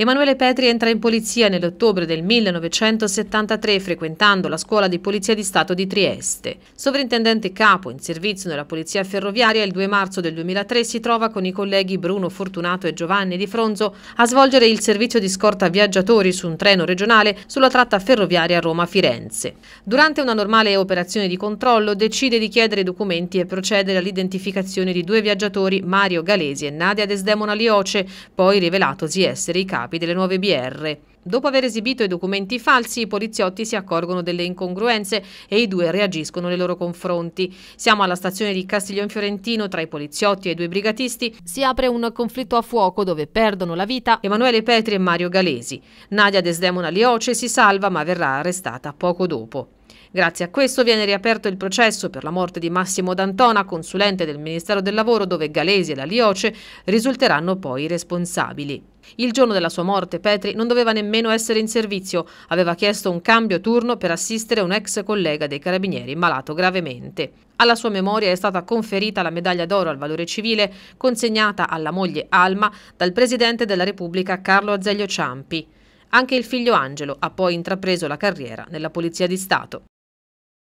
Emanuele Petri entra in polizia nell'ottobre del 1973 frequentando la scuola di Polizia di Stato di Trieste. Sovrintendente capo in servizio nella Polizia Ferroviaria, il 2 marzo del 2003 si trova con i colleghi Bruno Fortunato e Giovanni Di Fronzo a svolgere il servizio di scorta viaggiatori su un treno regionale sulla tratta ferroviaria Roma-Firenze. Durante una normale operazione di controllo decide di chiedere documenti e procedere all'identificazione di due viaggiatori, Mario Galesi e Nadia Desdemona Lioce, poi rivelatosi essere i capi capi delle nuove BR. Dopo aver esibito i documenti falsi, i poliziotti si accorgono delle incongruenze e i due reagiscono nei loro confronti. Siamo alla stazione di Castiglione Fiorentino, tra i poliziotti e i due brigatisti si apre un conflitto a fuoco dove perdono la vita Emanuele Petri e Mario Galesi. Nadia Desdemona Lioce si salva ma verrà arrestata poco dopo. Grazie a questo viene riaperto il processo per la morte di Massimo D'Antona, consulente del Ministero del Lavoro, dove Galesi e la Lioce risulteranno poi responsabili. Il giorno della sua morte Petri non doveva nemmeno essere in servizio, aveva chiesto un cambio turno per assistere un ex collega dei carabinieri malato gravemente. Alla sua memoria è stata conferita la medaglia d'oro al valore civile consegnata alla moglie Alma dal Presidente della Repubblica Carlo Azeglio Ciampi. Anche il figlio Angelo ha poi intrapreso la carriera nella Polizia di Stato.